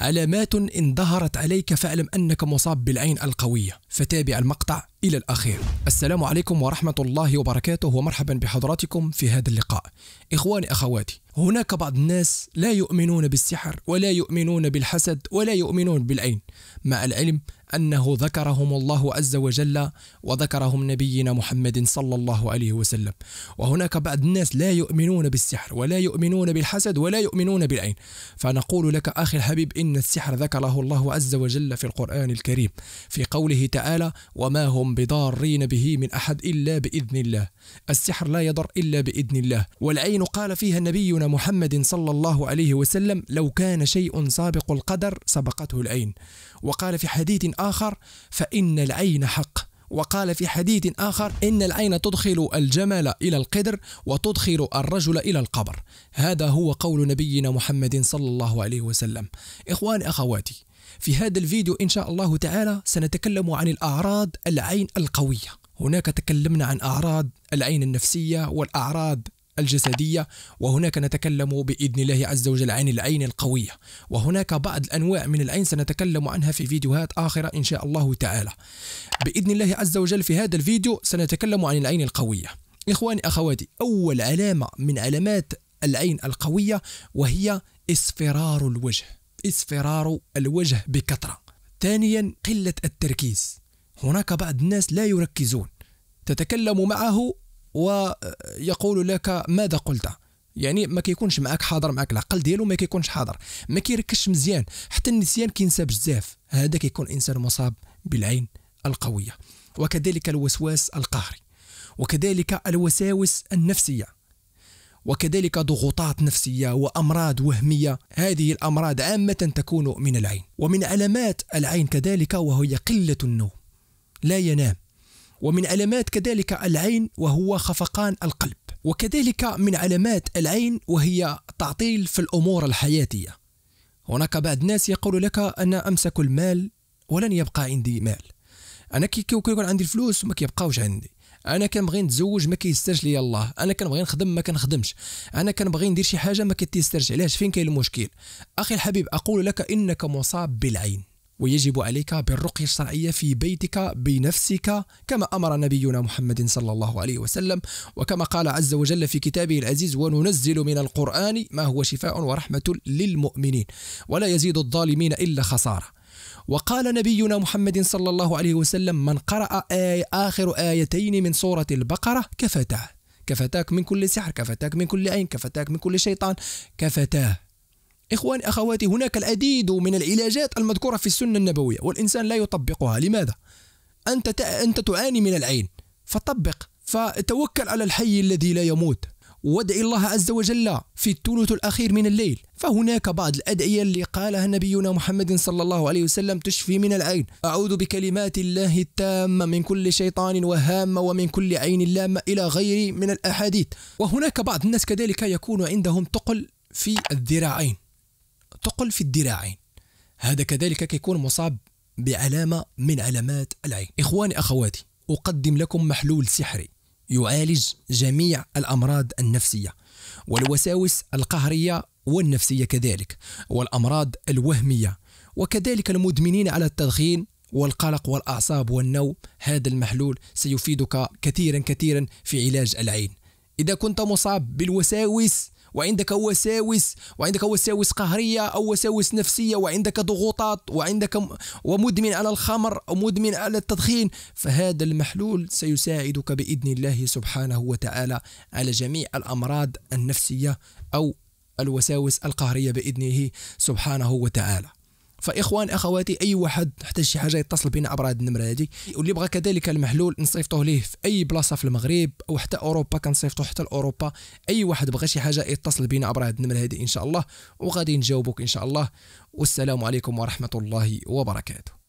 علامات إن ظهرت عليك فاعلم أنك مصاب بالعين القوية فتابع المقطع إلى الأخير السلام عليكم ورحمة الله وبركاته ومرحبا بحضراتكم في هذا اللقاء إخواني أخواتي هناك بعض الناس لا يؤمنون بالسحر ولا يؤمنون بالحسد ولا يؤمنون بالعين مع العلم أنه ذكرهم الله عز وجل وذكرهم نبينا محمد صلى الله عليه وسلم وهناك بعض الناس لا يؤمنون بالسحر ولا يؤمنون بالحسد ولا يؤمنون بالعين فنقول لك أخي الحبيب إن السحر ذكره الله عز وجل في القرآن الكريم في قوله تعالى وما هم بضارين به من أحد إلا بإذن الله السحر لا يضر إلا بإذن الله والعين قال فيها نبينا محمد صلى الله عليه وسلم لو كان شيء سابق القدر سبقته العين وقال في حديث آخر فإن العين حق وقال في حديث آخر إن العين تدخل الجمال إلى القدر وتدخل الرجل إلى القبر هذا هو قول نبينا محمد صلى الله عليه وسلم إخواني أخواتي في هذا الفيديو إن شاء الله تعالى سنتكلم عن الأعراض العين القوية هناك تكلمنا عن أعراض العين النفسية والأعراض الجسدية وهناك نتكلم بإذن الله عز وجل عن العين القوية وهناك بعض الأنواع من العين سنتكلم عنها في فيديوهات آخرة إن شاء الله تعالى بإذن الله عز وجل في هذا الفيديو سنتكلم عن العين القوية إخواني أخواتي أول علامة من علامات العين القوية وهي اصفرار الوجه اصفرار الوجه بكثرة ثانيا قلة التركيز هناك بعض الناس لا يركزون تتكلم معه ويقول لك ماذا قلت يعني ما كيكونش معاك حاضر معاك العقل ديالو ما كيكونش حاضر ما كيركزش مزيان حتى النسيان كينسى بزاف هذا كيكون انسان مصاب بالعين القويه وكذلك الوسواس القهري وكذلك الوساوس النفسيه وكذلك ضغوطات نفسيه وامراض وهميه هذه الامراض عامه تكون من العين ومن علامات العين كذلك وهي قله النوم لا ينام ومن علامات كذلك العين وهو خفقان القلب وكذلك من علامات العين وهي تعطيل في الأمور الحياتية هناك بعض الناس يقول لك أنا أمسك المال ولن يبقى عندي مال أنا كي يكون عندي الفلوس ما كيبقاوش عندي انا كنبغي نتزوج ما كيسترش ليا الله انا كنبغي نخدم ما كنخدمش انا كنبغي ندير شي حاجه ما كتيسترش علاش فين كاين المشكل اخي الحبيب اقول لك انك مصاب بالعين ويجب عليك بالرقية الشرعية في بيتك بنفسك كما أمر نبينا محمد صلى الله عليه وسلم وكما قال عز وجل في كتابه العزيز وننزل من القرآن ما هو شفاء ورحمة للمؤمنين ولا يزيد الظالمين إلا خسارة وقال نبينا محمد صلى الله عليه وسلم من قرأ آي آخر آيتين من سورة البقرة كفتاه كفتاك من كل سحر كفتاك من كل عين كفتاك من كل شيطان كفتاه إخواني أخواتي هناك العديد من العلاجات المذكورة في السنة النبوية والإنسان لا يطبقها لماذا؟ أنت أنت تعاني من العين فطبق فتوكل على الحي الذي لا يموت وادع الله عز وجل في الثلث الأخير من الليل فهناك بعض الأدعية اللي قالها نبينا محمد صلى الله عليه وسلم تشفي من العين أعوذ بكلمات الله التامة من كل شيطان وهامة ومن كل عين لامة إلى غير من الأحاديث وهناك بعض الناس كذلك يكون عندهم ثقل في الذراعين ثقل في الذراعين هذا كذلك كيكون مصاب بعلامة من علامات العين إخواني أخواتي أقدم لكم محلول سحري يعالج جميع الأمراض النفسية والوساوس القهرية والنفسية كذلك والأمراض الوهمية وكذلك المدمنين على التدخين والقلق والأعصاب والنوم هذا المحلول سيفيدك كثيرا كثيرا في علاج العين إذا كنت مصاب بالوساوس وعندك وساوس وعندك وساوس قهرية أو وساوس نفسية وعندك ضغوطات وعندك ومدمن على الخمر أو مدمن على التدخين فهذا المحلول سيساعدك بإذن الله سبحانه وتعالى على جميع الأمراض النفسية أو الوساوس القهرية بإذنه سبحانه وتعالى فاخوان اخواتي اي واحد احتاج شي حاجه يتصل بنا عبر هذه النمره هذه واللي بغى كذلك المحلول نصيفطوه ليه في اي بلاصه في المغرب او حتى اوروبا كنصيفطوه حتى لاوروبا اي واحد بغى شي حاجه يتصل بنا عبر هذه النمره هذه ان شاء الله وغادي نجاوبك ان شاء الله والسلام عليكم ورحمه الله وبركاته